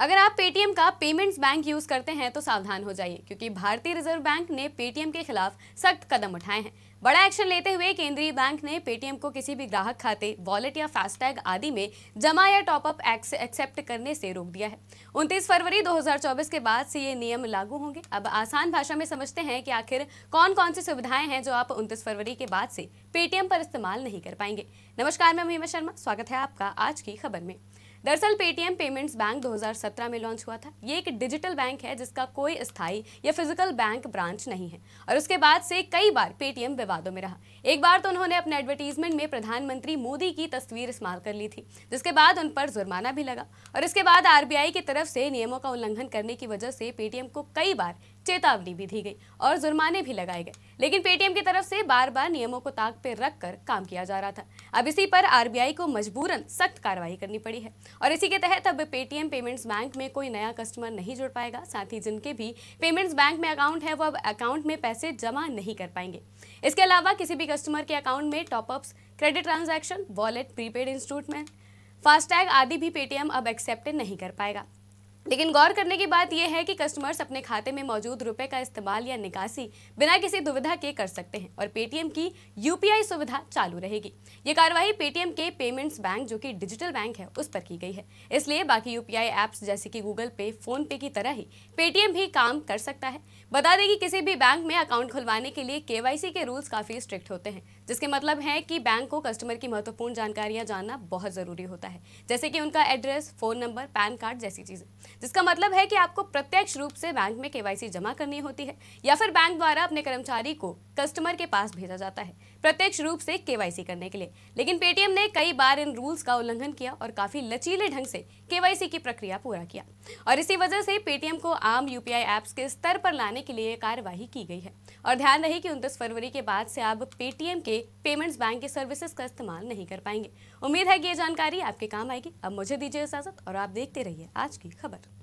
अगर आप पेटीएम का पेमेंट्स बैंक यूज करते हैं तो सावधान हो जाइए क्योंकि भारतीय रिजर्व बैंक ने पेटीएम के खिलाफ सख्त कदम उठाए हैं बड़ा एक्शन लेते हुए केंद्रीय बैंक ने पेटीएम को किसी भी ग्राहक खाते वॉलेट या फास्टैग आदि में जमा या टॉपअप एक्सेप्ट करने से रोक दिया है 29 फरवरी 2024 के बाद से ये नियम लागू होंगे अब आसान भाषा में समझते हैं कि आखिर कौन कौन सी सुविधाएं हैं जो आप 29 फरवरी के बाद से पेटीएम पर इस्तेमाल नहीं कर पाएंगे नमस्कार मैं महिमा शर्मा स्वागत है आपका आज की खबर में दरअसल पेटीएम पेमेंट्स बैंक 2017 में लॉन्च हुआ था ये एक डिजिटल बैंक है जिसका कोई स्थायी या फिजिकल बैंक ब्रांच नहीं है और उसके बाद से कई बार पेटीएम विवादों में रहा एक बार तो उन्होंने अपने एडवर्टीजमेंट में प्रधानमंत्री मोदी की तस्वीर इस्तेमाल कर ली थी जिसके बाद उन पर जुर्माना भी लगा और इसके बाद आर की तरफ से नियमों का उल्लंघन करने की वजह से पेटीएम को कई बार चेतावनी भी दी गई और जुर्माने भी लगाए गए लेकिन पेटीएम की तरफ से बार बार नियमों को ताक पर रख कर काम किया जा रहा था अब इसी पर आरबीआई को मजबूरन सख्त कार्रवाई करनी पड़ी है और इसी के तहत अब पेटीएम पेमेंट्स बैंक में कोई नया कस्टमर नहीं जुड़ पाएगा साथ ही जिनके भी पेमेंट्स बैंक में अकाउंट है वो अब अकाउंट में पैसे जमा नहीं कर पाएंगे इसके अलावा किसी भी कस्टमर के अकाउंट में top ups credit transaction wallet prepaid instalment FASTag आदि भी पेटीएम अब एक्सेप्ट नहीं कर पाएगा लेकिन गौर करने की बात यह है कि कस्टमर्स अपने खाते में मौजूद रुपए का इस्तेमाल या निकासी बिना किसी दुविधा के कर सकते हैं और पेटीएम की यूपीआई सुविधा चालू रहेगी ये कार्रवाई पेटीएम के पेमेंट्स बैंक जो कि डिजिटल बैंक है उस पर की गई है इसलिए बाकी यूपीआई ऐप्स जैसे कि गूगल पे फोन पे की तरह ही पेटीएम भी काम कर सकता है बता दें कि किसी भी बैंक में अकाउंट खुलवाने के लिए के के रूल्स काफी स्ट्रिक्ट होते हैं जिसके मतलब है कि बैंक को कस्टमर की महत्वपूर्ण जानकारियाँ जानना बहुत जरूरी होता है जैसे कि उनका address phone number PAN card जैसी चीजें जिसका मतलब है कि आपको प्रत्यक्ष रूप से बैंक में केवाईसी जमा करनी होती है या फिर बैंक द्वारा अपने कर्मचारी को कस्टमर के पास भेजा जाता है प्रत्यक्ष रूप से केवाईसी करने के लिए लेकिन पेटीएम ने कई बार इन रूल्स का उल्लंघन किया और काफी लचीले ढंग से केवाईसी की प्रक्रिया पूरा किया और इसी वजह से पेटीएम को आम यूपीआई एप्स के स्तर पर लाने के लिए कार्यवाही की गई है और ध्यान रहे कि उनतीस फरवरी के बाद से आप पेटीएम के पेमेंट्स बैंक के सर्विसेज का इस्तेमाल नहीं कर पाएंगे उम्मीद है कि ये जानकारी आपके काम आएगी अब मुझे दीजिए इजाजत और आप देखते रहिए आज की खबर